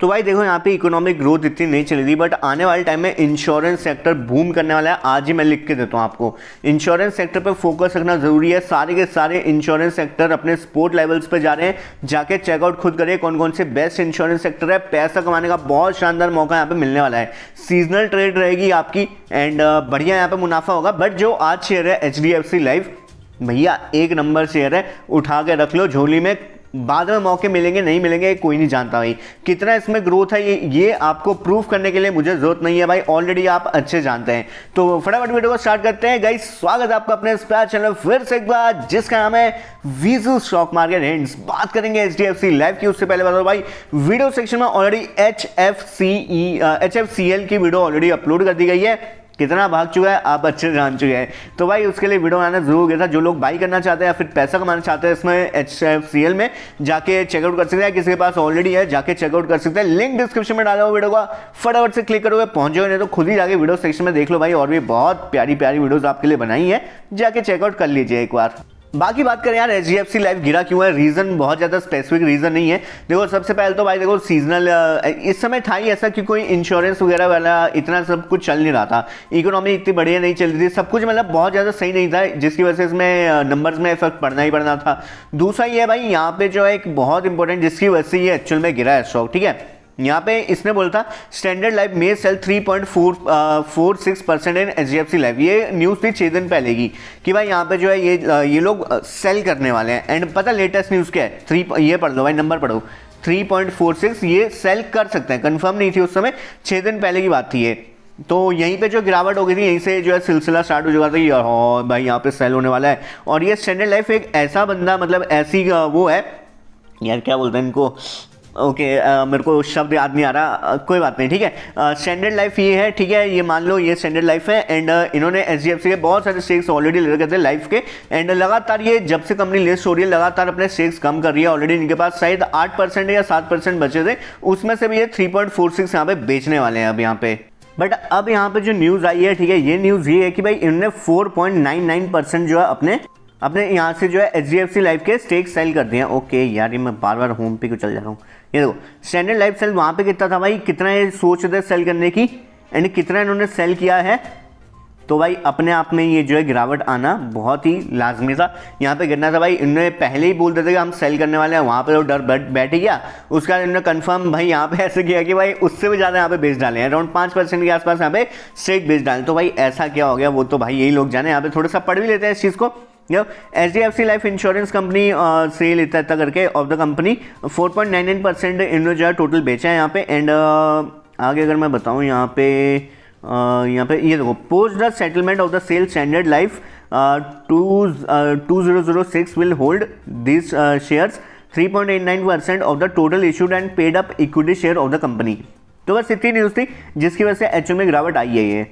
तो भाई देखो यहाँ पे इकोनॉमिक ग्रोथ इतनी नहीं चली रही बट आने वाले टाइम में इंश्योरेंस सेक्टर बूम करने वाला है आज ही मैं लिख के देता हूँ आपको इंश्योरेंस सेक्टर पर फोकस रखना जरूरी है सारे के सारे इंश्योरेंस सेक्टर अपने स्पोर्ट लेवल्स पर जा रहे हैं जाके चेकआउट खुद करिए कौन कौन से बेस्ट इंश्योरेंस सेक्टर है पैसा कमाने का बहुत शानदार मौका यहाँ पर मिलने वाला है सीजनल ट्रेड रहेगी आपकी एंड uh, बढ़िया यहाँ पर मुनाफा होगा बट जो आज शेयर है H D F C life भैया एक नंबर शेयर है उठा के रख लो झोली में बाद में मौके मिलेंगे नहीं मिलेंगे कोई नहीं जानता भाई कितना इसमें ग्रोथ है ये ये आपको प्रूफ करने के लिए मुझे ज़रूरत नहीं है भाई ऑलरेडी आप अच्छे जानते हैं तो फटाफट वीडियो को स्टार्ट करते हैं गाइस स्वागत है आपका अपने चैनल फिर से एक बार जिसका नाम है वीजू स्टॉक मार्केट हिंट्स बात करेंगे एच लाइव की उससे पहले बताओ भाई वीडियो सेक्शन में already H F C H F C L की वीडियो ऑलरेडी अपलोड कर दी गई है कितना भाग चुका है आप अच्छे से जान चुके हैं तो भाई उसके लिए वीडियो बनाना जरूर गया था जो लोग बाई करना चाहते हैं या फिर पैसा कमाना चाहते हैं इसमें एच सी एल में जाके चेकआउट कर सकते हैं किसी के पास ऑलरेडी है जाके चेकआउट कर सकते हैं लिंक डिस्क्रिप्शन में डाला हुआ वीडियो का फटाफट से क्लिक करोगे पहुंचे नहीं तो खुद ही जाके वीडियो सेक्शन में देख लो भाई और भी बहुत प्यारी प्यारी वीडियोज़ आपके लिए बनाई है जाके चेकआउट कर लीजिए एक बार बाकी बात करें यार H D F C life गिरा क्यों है रीज़न बहुत ज़्यादा स्पेसिफिक रीज़न नहीं है देखो सबसे पहले तो भाई देखो सीजनल इस समय था ही ऐसा कि कोई इंश्योरेंस वगैरह वाला इतना सब कुछ चल नहीं रहा था इकोनॉमी इतनी बढ़िया नहीं चल रही थी सब कुछ मतलब बहुत ज़्यादा सही नहीं था जिसकी वजह से इसमें नंबर्स में इफेक्ट पड़ना ही पड़ना था दूसरा ये भाई यहाँ पर जो है एक बहुत इंपॉर्टेंट जिसकी वजह से ये एक्चुअल में गिरा है स्टॉक ठीक है यहाँ पे इसने बोला था स्टैंडर्ड लाइफ मे sell three point four four six percent in H D life ये न्यूज़ थी छः दिन पहले की कि भाई यहाँ पे जो है ये uh, ये लोग सेल uh, करने वाले हैं एंड पता लेटेस्ट न्यूज़ क्या है थ्री ये पढ़ लो भाई नंबर पढ़ो 3.46 ये सेल कर सकते हैं कंफर्म नहीं थी उस समय छः दिन पहले की बात थी ये तो यहीं पे जो गिरावट हो गई थी यहीं से जो है सिलसिला स्टार्ट हो चुका था कि हाँ, भाई यहाँ पे सेल होने वाला है और ये स्टैंडर्ड लाइफ एक ऐसा बंदा मतलब ऐसी uh, वो है यार क्या बोलते हैं इनको ओके okay, uh, मेरे को शब्द याद नहीं आ रहा uh, कोई बात नहीं ठीक है स्टैंडर्ड लाइफ ये है ठीक है ये मान लो ये स्टैंडर्ड लाइफ है एंड uh, इन्होंने एच के बहुत सारे स्टेक्स ऑलरेडी ले रखे थे लाइफ के एंड लगातार ये जब से कंपनी लिस्ट हो रही है लगातार अपने स्टेक्स कम कर रही है ऑलरेडी इनके पास शायद आठ परसेंट या सात परसेंट बचे थे उसमें से भी ये थ्री पॉइंट फोर सिक्स यहाँ पे बेचने वाले हैं अब यहाँ पे बट अब यहाँ पे जो न्यूज़ आई है ठीक है ये न्यूज़ ये है कि भाई इन्होंने four point nine nine percent जो है अपने अपने यहाँ से जो है H D F C life के स्टेक सेल कर दिए ओके यार ये मैं बार बार होम पे क्यों चल जा रहा हूँ ये देखो स्टैंडर्ड लाइफ सेल वहां पे कितना था भाई कितना ये सोच रहे सेल करने की यानी कितना इन्होंने सेल किया है तो भाई अपने आप में ये जो है गिरावट आना बहुत ही लाजमी था यहाँ पे गिरना था भाई इन्होंने पहले ही बोल देते कि हम सेल करने वाले हैं वहाँ पे तो डर बैठ गया उसके बाद इन्होंने कंफर्म भाई यहाँ पे ऐसे किया कि भाई उससे भी ज़्यादा यहाँ पे बेच डाले अराउंड पाँच परसेंट के आसपास यहाँ पे स्ट्रेट बेच डाले तो भाई ऐसा क्या हो गया वो तो भाई यही लोग जाने यहाँ पे थोड़ा सा पढ़ भी लेते हैं इस चीज़ को H D F C life insurance company sell इतना इतना करके ऑफ द कंपनी 4.99 परसेंट इन्होंने जो है टोटल बेचा है यहाँ पे एंड uh, आगे अगर मैं बताऊँ यहाँ पे uh, यहाँ पे ये देखो post the settlement of the sale standard life two zero zero six will hold this shares 3.89 percent of the total issued and paid up equity share of the company तो बस इतनी न्यूज़ थी जिसकी वजह से एच में गिरावट आई है ये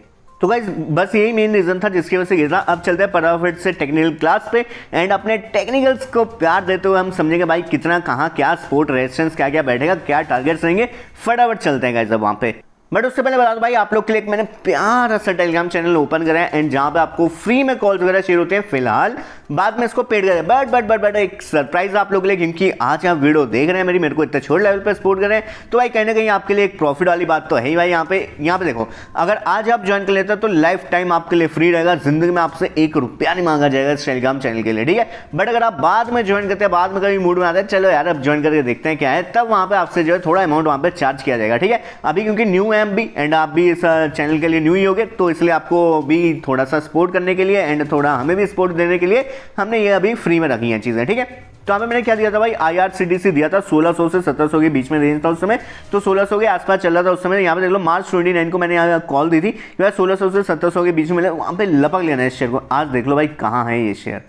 तो गाइज बस यही मेन रीज़न था जिसकी वजह से गिरा अब चलते हैं फटाफट से टेक्निकल क्लास पे एंड अपने टेक्निकल्स को प्यार देते हुए हम समझेंगे भाई कितना कहाँ क्या स्पोर्ट रेजिस्टेंस क्या क्या बैठेगा क्या टारगेट्स रहेंगे फटाफट चलते हैं गाइज अब वहाँ पे बट उससे पहले बता दो भाई आप लोग के लिए मैंने प्यारा सा टेलीग्राम चैनल ओपन करा है एंड जहां पे आपको फ्री में कॉल्स वगैरह शेयर होते हैं फिलहाल बाद में इसको पेड करें बट बट बट बट एक सरप्राइज आप लोग के लिए क्योंकि आज आप वीडियो देख रहे हैं मेरी मेरे को इतना छोटे लेवल पर सपोर्ट करें तो भाई कहीं ना कहीं आपके लिए एक प्रॉफिट वाली बात तो है ही भाई यहाँ पे यहाँ पे देखो अगर आज आप ज्वाइन कर लेते हैं तो लाइफ टाइम आपके लिए फ्री रहेगा जिंदगी में आपसे एक रुपया नहीं मांगा जाएगा इस टेलीग्राम चैनल के लिए ठीक है बट अगर आप बाद में ज्वाइन करते हैं बाद में कभी मूड में आते हैं चलो यार अब ज्वाइन करके देखते हैं क्या है तब वहाँ पर आपसे जो है थोड़ा अमाउंट वहाँ पर चार्ज किया जाएगा ठीक है अभी क्योंकि न्यू मैम भी एंड आप भी इस चैनल uh, के लिए न्यू ही होगे तो इसलिए आपको भी थोड़ा सा सपोर्ट करने के लिए एंड थोड़ा हमें भी सपोर्ट देने के लिए हमने ये अभी फ्री में रखी हैं चीज़ें ठीक है तो हमें मैंने क्या दिया था भाई आईआरसीटीसी दिया था 1600 से 1700 के बीच में रेंज था उस समय तो 1600 के आसपास चल रहा था उस समय यहाँ पे देख लो मार्च 29 को मैंने यहाँ कॉल दी थी कि भाई 1600 से 1700 के बीच में वहाँ पे लपक लेना है इस शेयर को आज देख लो भाई कहाँ है ये शेयर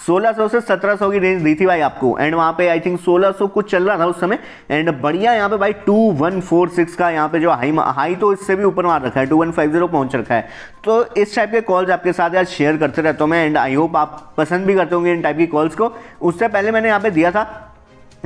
1600 से 1700 की रेंज दी थी भाई आपको एंड वहां पे आई थिंक 1600 कुछ चल रहा था उस समय एंड बढ़िया यहाँ पे भाई 2146 का यहाँ पे जो हाई हाई तो इससे भी ऊपर मार रखा है 2150 पहुंच रखा है तो इस टाइप के कॉल्स आपके साथ यार शेयर करते रहता हूँ मैं एंड आई होप आप पसंद भी करते होंगे इन टाइप की कॉल्स को उससे पहले मैंने यहाँ पे दिया था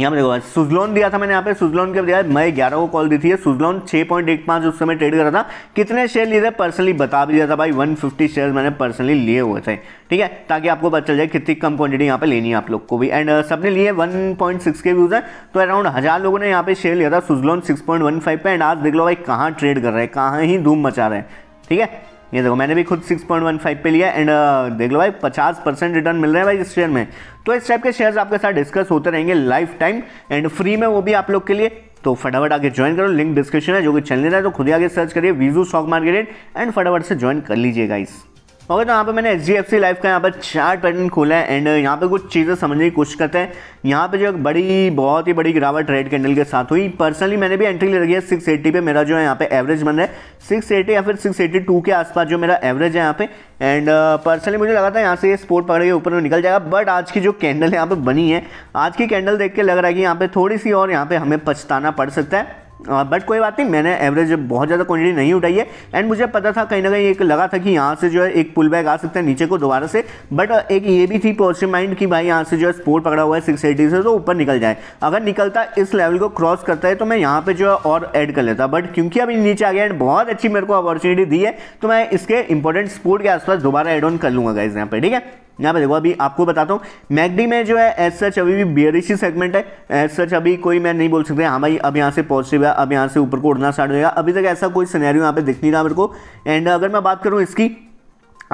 यहाँ पर देखो सुजलोन दिया था मैंने यहाँ पे सुजलोन के बजाय मैं ग्यारह को कॉल दी थी सुजलोन छः पॉइंट एक पाँच उस समय ट्रेड कर रहा था कितने शेयर लिए थे पर्सनली बता भी दिया था भाई वन फिफ्टी शेयर मैंने पर्सनली लिए हुए थे ठीक है ताकि आपको पता चल जाए कितनी कम क्वांटिटी यहाँ पे लेनी है आप लोग को भी एंड uh, सबने लिए one point six K views है तो अराउंड हज़ार लोगों ने यहाँ पे शेयर लिया था Suzlon six point one five पे एंड आज देख लो भाई कहाँ ट्रेड कर रहे हैं कहाँ ही धूम मचा रहे हैं ठीक है ये देखो मैंने भी खुद 6.15 पे लिया एंड uh, देख लो भाई 50 परसेंट रिटर्न मिल रहे हैं भाई इस शेयर में तो इस टाइप के शेयर्स आपके साथ डिस्कस होते रहेंगे लाइफ टाइम एंड फ्री में वो भी आप लोग के लिए तो फटाफट आगे ज्वाइन करो लिंक डिस्क्रिप्शन है जो कि चलने रहा है तो खुद ही आगे सर्च करिए वीजू स्टॉक मार्केट एंड फटाफट से ज्वाइन कर लीजिएगा इस ओके तो यहाँ पे मैंने H D F C life का यहाँ पर चार्ट पैटर्न खोला है एंड यहाँ पे कुछ चीज़ें समझने की कोशिश करते हैं यहाँ पे जो एक बड़ी बहुत ही बड़ी गिरावट रेड कैंडल के साथ हुई पर्सनली मैंने भी एंट्री ले रखी है सिक्स एटी पर मेरा जो है यहाँ पे एवरेज बन रहा है सिक्स एटी या फिर सिक्स एटी टू के आसपास जो मेरा एवरेज है यहाँ पे एंड पर्सनली uh, मुझे लगा था यहाँ से ये स्पोर्ट पकड़ के ऊपर में निकल जाएगा बट आज की जो कैंडल यहाँ पर बनी है आज की कैंडल देख के लग रहा है कि यहाँ पर थोड़ी सी और यहाँ पे हमें पछताना पड़ सकता है बट हाँ, कोई बात नहीं मैंने एवरेज बहुत ज़्यादा क्वान्टिटी नहीं उठाई है एंड मुझे पता था कहीं ना कहीं एक लगा था कि यहाँ से जो है एक पुल बैग आ सकता है नीचे को दोबारा से बट एक ये भी थी पॉजिटिव माइंड कि भाई यहाँ से जो है स्पोर्ट पकड़ा हुआ है सिक्स एटी से तो ऊपर निकल जाए अगर निकलता इस लेवल को क्रॉस करता है तो मैं यहाँ पर जो है और एड कर लेता बट क्योंकि अभी नीचे आ गया एंड बहुत अच्छी मेरे को अपॉर्चुनिटी दी है तो मैं इसके इंपॉर्टेंट स्पोर्ट के आसपास दोबारा एड ऑन कर लूँगा गाइज यहाँ पर ठीक है यहाँ पे देखो अभी आपको बताता हूँ मैगडी में जो है एज सच अभी भी बियरिश सेगमेंट है एज सच अभी कोई मैं नहीं बोल सकता हाँ भाई अब यहाँ से पॉजिटिव है अब यहाँ से ऊपर को उड़ना स्टार्ट होगा अभी तक ऐसा कोई सिनेरियो यहाँ पे दिख नहीं रहा मेरे को एंड अगर मैं बात करूँ इसकी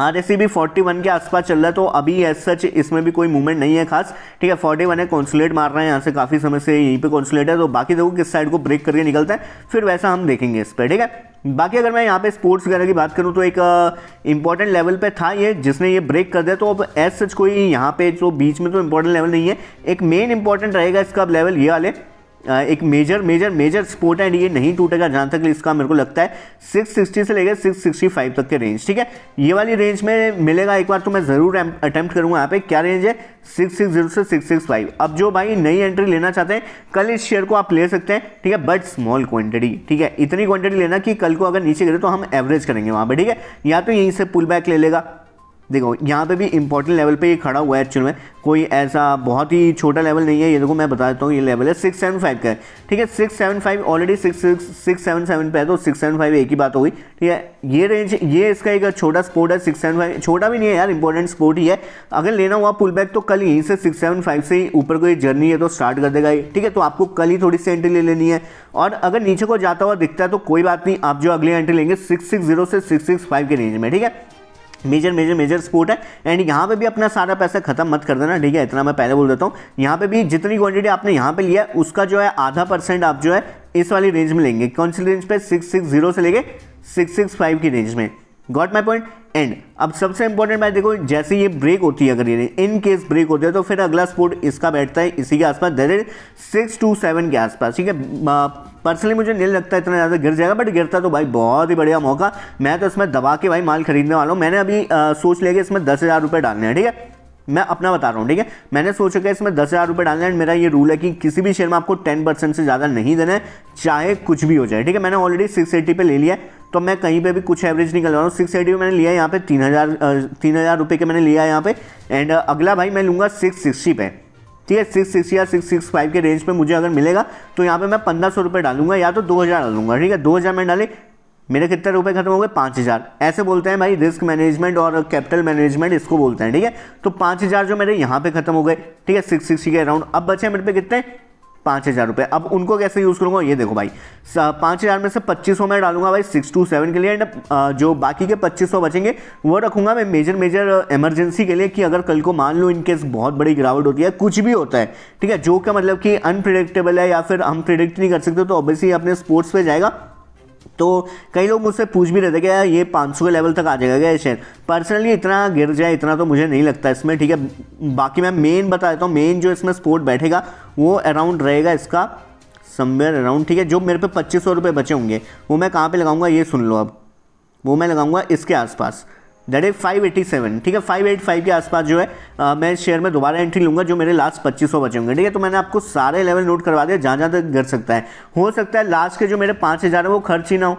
आर एस सी भी फोर्टी वन के आसपास चल रहा है तो अभी एज सच इसमें भी कोई मूवमेंट नहीं है खास ठीक है फोर्टी वन है कॉन्सुलेट मार रहे हैं यहाँ से काफ़ी समय से यहीं पे कॉन्सुलेट है तो बाकी देखो किस साइड को ब्रेक करके निकलता है फिर वैसा हम देखेंगे इस पर ठीक है बाकी अगर मैं यहाँ पे स्पोर्ट्स वगैरह की बात करूँ तो एक इंपॉर्टेंट लेवल पे था ये जिसने ये ब्रेक कर दिया तो अब एज सच कोई यहाँ पे जो बीच में तो इंपॉर्टेंट लेवल नहीं है एक मेन इंपॉर्टेंट रहेगा इसका लेवल ये वाले एक मेजर मेजर मेजर स्पोर्ट है ये नहीं टूटेगा जहाँ तक इसका मेरे को लगता है 660 से लेकर 665 तक के रेंज ठीक है ये वाली रेंज में मिलेगा एक बार तो मैं ज़रूर अटैम्प्ट करूँगा यहाँ पे क्या रेंज है 660 से 665 अब जो भाई नई एंट्री लेना चाहते हैं कल इस शेयर को आप ले सकते हैं ठीक है बट स्मॉल क्वांटिटी ठीक है इतनी क्वान्टिटी लेना कि कल को अगर नीचे गिरे तो हम एवरेज करेंगे वहाँ पर ठीक है या तो यहीं से पुल बैक ले लेगा देखो यहाँ पे भी इंपॉर्टेंट लेवल पे ये खड़ा हुआ है एक्चुअल में कोई ऐसा बहुत ही छोटा लेवल नहीं है ये देखो मैं बता देता हूँ ये लेवल है सिक्स सेवन फाइव का है ठीक है six seven five already six six six seven seven पे है तो सिक्स सेवन फाइव एक ही बात होगी ठीक है ये रेंज ये इसका एक छोटा स्पोर्ट है सिक्स सेवन फाइव छोटा भी नहीं है यार इंपॉर्टेंट स्पोर्ट ही है अगर लेना हुआ पुल बैक तो कल यहीं से सिक्स सेवन फाइव से ऊपर कोई जर्नी है तो स्टार्ट कर देगा ये ठीक है तो आपको कल ही थोड़ी सी एंट्री ले लेनी है और अगर नीचे को जाता हुआ दिखता है तो कोई बात नहीं आप जो अगली एंट्री लेंगे सिक्स सिक्स जीरो से सिक्स सिक्स फाइव के रेंज में ठीक है मेजर मेजर मेजर स्पोर्ट है एंड यहाँ पे भी अपना सारा पैसा खत्म मत कर देना ठीक है इतना मैं पहले बोल देता हूँ यहाँ पे भी जितनी क्वांटिटी आपने यहाँ पे लिया उसका जो है आधा परसेंट आप जो है इस वाली रेंज में लेंगे कौन सी रेंज पे सिक्स सिक्स जीरो से लेके सिक्स सिक्स फाइव की रेंज में गॉट माई पॉइंट एंड अब सबसे इंपॉर्टेंट मैं देखो जैसे ये ब्रेक होती है अगर ये इन केस ब्रेक होती है तो फिर अगला स्पोर्ट इसका बैठता है इसी के आसपास that is six two seven के आसपास ठीक है पर्सनली मुझे नहीं लगता इतना ज़्यादा गिर जाएगा बट गिरता तो भाई बहुत ही बढ़िया मौका मैं तो इसमें दबा के भाई माल खरीदने वाला हूँ मैंने अभी आ, सोच लिया कि इसमें दस हज़ार रुपये डालने हैं ठीक है मैं अपना बता रहा हूँ ठीक है मैंने सोचा कि इसमें दस हज़ार रुपये डालना है मेरा ये रूल है कि किसी भी शेयर में आपको टेन परसेंट से ज़्यादा नहीं देना है चाहे कुछ भी हो जाए ठीक है मैंने ऑलरेडी सिक्स एटी पे ले लिया है तो मैं कहीं पे भी कुछ एवरेज निकलवा रहा हूँ सिक्स एटी मैंने लिया यहाँ पे तीन हज़ार तीन हज़ार रुपये के मैंने लिया यहाँ पे एंड अगला भाई मैं लूँगा सिक्स सिक्सटी पे ठीक है सिक्स सिक्स या सिक्स सिक्स फाइव के रेंज पे मुझे अगर मिलेगा तो यहाँ पे मैं पंद्रह सौ रुपये डालूंगा या तो दो हज़ार डालूंगा ठीक है दो हज़ार मैंने डाले मेरे कितने रुपए खत्म हो गए पाँच हज़ार ऐसे बोलते हैं भाई रिस्क मैनेजमेंट और कैपिटल मैनेजमेंट इसको बोलते हैं ठीक है तो पाँच हज़ार जो मेरे यहाँ पे खत्म हो गए ठीक है सिक्स सिक्सटी के अराउंड अब बचे मेरे पे कितने पाँच हज़ार रुपये अब उनको कैसे यूज़ करूँगा ये देखो भाई पाँच हज़ार में से पच्चीस सौ मैं डालूंगा भाई सिक्स टू सेवन के लिए एंड जो बाकी के पच्चीस सौ बचेंगे वो रखूँगा मैं मेजर मेजर इमरजेंसी के लिए कि अगर कल को मान लो इनकेस बहुत बड़ी गिरावट होती है कुछ भी होता है ठीक है जो का मतलब कि अनप्रिडिक्टेबल है या फिर हम प्रिडिक्ट नहीं कर सकते तो ऑब्वियसली अपने स्पोर्ट्स पर जाएगा तो कई लोग मुझसे पूछ भी रहे थे कि यार ये 500 के लेवल तक आ जाएगा क्या ये शेयर पर्सनली इतना गिर जाए इतना तो मुझे नहीं लगता इसमें ठीक है बाकी मैं मेन बता देता हूँ मेन जो इसमें स्पोर्ट बैठेगा वो अराउंड रहेगा इसका समवेयर अराउंड ठीक है जो मेरे पे पच्चीस सौ रुपये बचे होंगे वो मैं कहाँ पे लगाऊंगा ये सुन लो अब वो मैं लगाऊंगा इसके आसपास दैट इज सेवन ठीक है फाइव एट फाइव के आसपास जो है आ, मैं शेयर में दोबारा एंट्री लूंगा जो मेरे लास्ट पच्चीस सौ बचे होंगे ठीक है तो मैंने आपको सारे लेवल नोट करवा दिया जहाँ जहाँ तक गिर सकता है हो सकता है लास्ट के जो मेरे पाँच हज़ार है वो खर्च ही ना हो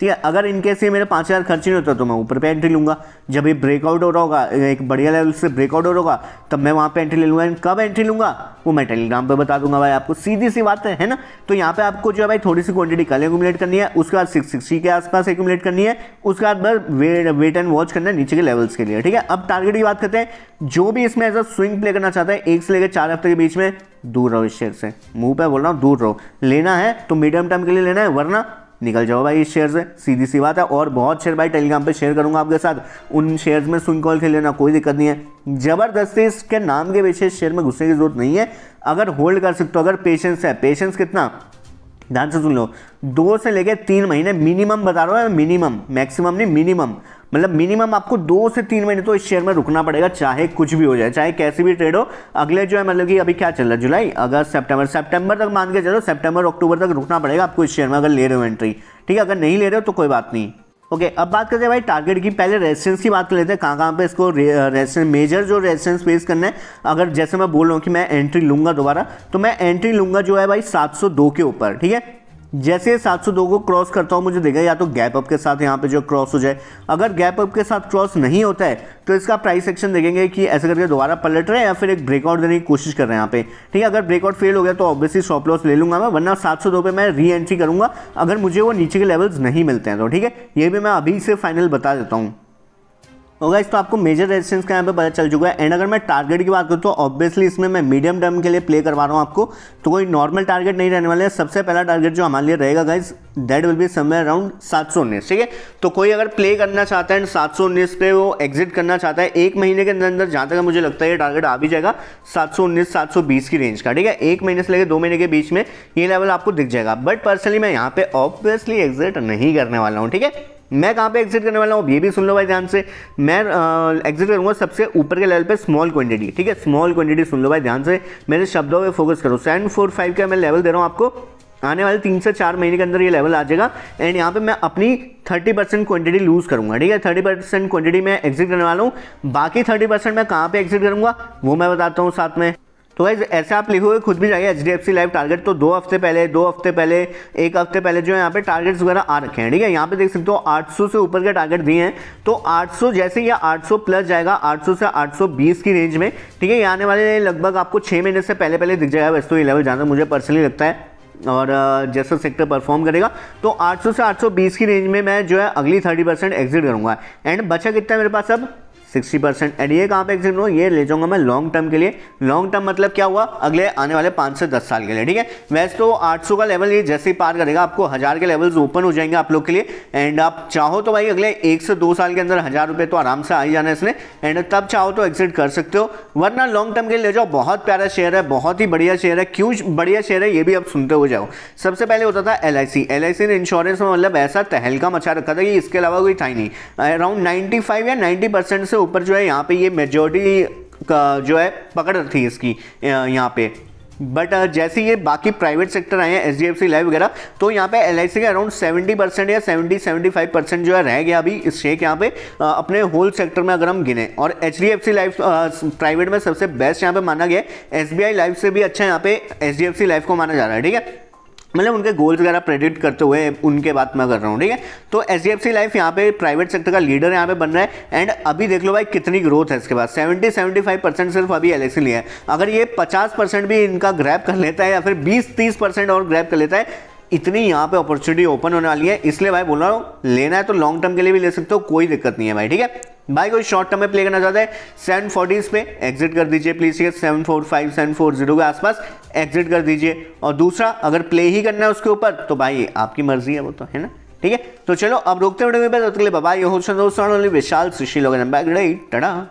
ठीक है अगर इनके ये मेरे पाँच हज़ार खर्च नहीं होता तो मैं ऊपर पे एंट्री लूँगा जब ये ब्रेकआउट हो रहा होगा एक बढ़िया लेवल से ब्रेकआउट हो रहा होगा तब मैं वहाँ पे एंट्री ले लूँगा एंड कब एंट्री लूँगा वो मैं टेलीग्राम पे बता दूंगा भाई आपको सीधी सी बात है, ना तो यहाँ पे आपको जो है भाई थोड़ी सी क्वांटिटी कल एकूमलेट करनी है उसके बाद सिक्स सिक्सटी के आसपास एकूमलेट करनी है उसके बाद बस वे, वेट एंड वॉच करना है नीचे के लेवल्स के लिए ठीक है अब टारगेट की बात करते हैं जो भी इसमें एज अ स्विंग प्ले करना चाहता है एक से लेकर चार हफ्ते के बीच में दूर रहो इस शेयर से मुंह पे बोल रहा हूँ दूर रहो लेना है तो मीडियम टर्म के लिए लेना है वरना निकल जाओ भाई इस शेयर से सीधी सी बात है और बहुत शेयर भाई टेलीग्राम पे शेयर करूंगा आपके साथ उन शेयर्स में स्विंग कॉल खेल लेना कोई दिक्कत नहीं है ज़बरदस्ती इसके नाम के बेचे शेयर में घुसने की जरूरत नहीं है अगर होल्ड कर सकते हो अगर पेशेंस है पेशेंस कितना ध्यान से सुन लो दो से लेकर तीन महीने मिनिमम बता रहा हूँ मिनिमम मैक्सिमम नहीं मिनिमम मतलब मिनिमम आपको दो से तीन महीने तो इस शेयर में रुकना पड़ेगा चाहे कुछ भी हो जाए चाहे कैसे भी ट्रेड हो अगले जो है मतलब कि अभी क्या चल रहा है जुलाई अगस्त सेप्टेम्बर सेप्टेम्बर तक मान के चलो सेप्टेम्बर अक्टूबर तक रुकना पड़ेगा आपको इस शेयर में अगर ले रहे हो एंट्री ठीक है अगर नहीं ले रहे हो तो कोई बात नहीं ओके okay, अब बात करते हैं भाई टारगेट की पहले रेजिस्टेंस की बात कर लेते हैं कहाँ कहाँ पे इसको रेजिस्टेंस मेजर जो रेजिस्टेंस फेस करना है अगर जैसे मैं बोल रहा हूँ कि मैं एंट्री लूंगा दोबारा तो मैं एंट्री लूंगा जो है भाई 702 के ऊपर ठीक है जैसे सात सौ दो को क्रॉस करता हूँ मुझे देखा या तो गैप अप के साथ यहाँ पे जो क्रॉस हो जाए अगर गैप अप के साथ क्रॉस नहीं होता है तो इसका प्राइस एक्शन देखेंगे कि ऐसे करके दोबारा पलट रहे हैं या फिर एक ब्रेकआउट देने की कोशिश कर रहे हैं यहाँ पे ठीक है अगर ब्रेकआउट फेल हो गया तो ऑब्वियसली स्टॉप लॉस ले लूँगा मैं वरना सात सौ दो पे मैं री एंट्री करूँगा अगर मुझे वो नीचे के लेवल्स नहीं मिलते हैं तो ठीक है ये भी मैं अभी से फाइनल बता देता हूँ होगा तो इस तो आपको मेजर रेजिस्टेंस का यहाँ पे पता चल चुका है एंड अगर मैं टारगेट की बात करूँ तो ऑब्वियसली इसमें मैं मीडियम टर्म के लिए प्ले करवा रहा हूँ आपको तो कोई नॉर्मल टारगेट नहीं रहने वाला है सबसे पहला टारगेट जो हमारे लिए रहेगा guys that will be somewhere around सात सौ उन्नीस ठीक है तो कोई अगर प्ले करना चाहता है एंड सात सौ उन्नीस पे वो एग्जिट करना चाहता है एक महीने के अंदर अंदर जहाँ तक मुझे लगता है ये टारगेट आ भी जाएगा सात सौ उन्नीस सात सौ बीस की रेंज का ठीक है एक महीने से लेकर दो महीने के बीच में ये लेवल आपको दिख जाएगा बट पर्सनली मैं यहाँ पे ऑब्वियसली एग्जिट नहीं करने वाला हूँ ठीक है मैं कहाँ पे एग्जिट करने वाला हूँ ये भी सुन लो भाई ध्यान से मैं एग्जिट करूँगा सबसे ऊपर के लेवल पे स्मॉल क्वांटिटी ठीक है स्मॉल क्वांटिटी सुन लो भाई ध्यान से मेरे शब्दों पे फोकस करो सेवन फोर फाइव का मैं लेवल दे रहा हूँ आपको आने वाले तीन से चार महीने के अंदर ये लेवल आ जाएगा एंड यहाँ पे मैं अपनी थर्टी परसेंट क्वांटिटी लूज़ करूँगा ठीक है थर्टी परसेंट क्वांटिटी मैं एग्जिट करने वाला हूँ बाकी थर्टी परसेंट मैं कहाँ पे एग्जिट करूँगा वो मैं बताता हूँ साथ में तो वैसे ऐसे आप लिखोगे खुद भी जाइए H D F C life target तो दो हफ्ते पहले दो हफ्ते पहले एक हफ्ते पहले जो है यहाँ पे टारगेट्स वगैरह आ रखे हैं ठीक है यहाँ पे देख सकते हो 800 से ऊपर के टारगेट दिए हैं तो 800 जैसे ही 800 प्लस जाएगा 800 से 820 की रेंज में ठीक है ये आने वाले लगभग आपको छः महीने से पहले पहले दिख जाएगा वैसे तो ये लेवल जाना मुझे पर्सनली लगता है और जैसा सेक्टर परफॉर्म करेगा तो 800 से 820 की रेंज में मैं जो है अगली 30 परसेंट एग्जिट करूंगा एंड बचा कितना मेरे पास अब सिक्सटी परसेंट एंड ये कहाँ पे एग्जिट हो ये ले जाऊंगा मैं लॉन्ग टर्म के लिए लॉन्ग टर्म मतलब क्या हुआ अगले आने वाले पाँच से दस साल के लिए ठीक है वैसे तो आठ सौ का लेवल ये जैसे ही पार करेगा आपको हज़ार के लेवल्स ओपन हो जाएंगे आप लोग के लिए एंड आप चाहो तो भाई अगले एक से दो साल के अंदर हज़ार रुपये तो आराम से आ ही जाना इसने एंड तब चाहो तो एग्जिट कर सकते हो वरना लॉन्ग टर्म के लिए ले जाओ बहुत प्यारा शेयर है बहुत ही बढ़िया शेयर है क्यों बढ़िया शेयर है ये भी आप सुनते हो जाओ सबसे पहले होता था एल आई ने इंश्योरेंस में मतलब ऐसा तहलका मचा रखा था कि इसके अलावा कोई था ही नहीं अराउंड नाइन्टी या नाइन्टी से ऊपर जो है यहाँ पे ये मेजोरिटी का जो है पकड़ थी इसकी यहाँ पे बट जैसे ये बाकी प्राइवेट सेक्टर आए हैं H D F C life वगैरह तो यहाँ पे एल के अराउंड 70 परसेंट या 70 75 परसेंट जो है रह गया अभी इस शेक यहाँ पे अपने होल सेक्टर में अगर हम गिने और H D F C life private में सबसे बेस्ट यहाँ पे माना गया है एस बी आई लाइफ से भी अच्छा यहाँ पे H D F C life को माना जा रहा है ठीक है मतलब उनके गोल्स वगैरह प्रेडिक्ट करते हुए उनके बात मैं कर रहा हूँ ठीक है तो H D F C life यहाँ पे प्राइवेट सेक्टर का लीडर यहाँ पे बन रहा है एंड अभी देख लो भाई कितनी ग्रोथ है इसके पास 70 75 परसेंट सिर्फ अभी एल एस लिया है अगर ये 50 परसेंट भी इनका ग्रैप कर लेता है या फिर 20 30 परसेंट और ग्रैप कर लेता है इतनी यहाँ पे अपॉर्चुनिटी ओपन होने वाली है इसलिए भाई बोल रहा हूँ लेना है तो लॉन्ग टर्म के लिए भी ले सकते हो कोई दिक्कत नहीं है भाई ठीक है भाई कोई शॉर्ट टर्म में प्ले करना चाहता है सेवन फोर्टीज पे एग्जिट कर दीजिए प्लीज ये seven four five seven four zero के आसपास एग्जिट कर दीजिए और दूसरा अगर प्ले ही करना है उसके ऊपर तो भाई आपकी मर्जी है वो तो है ना ठीक है तो चलो अब रोकते हैं लिए बाबा ये होशन दोस्तों विशाल सुशील होगा बैग टड़ा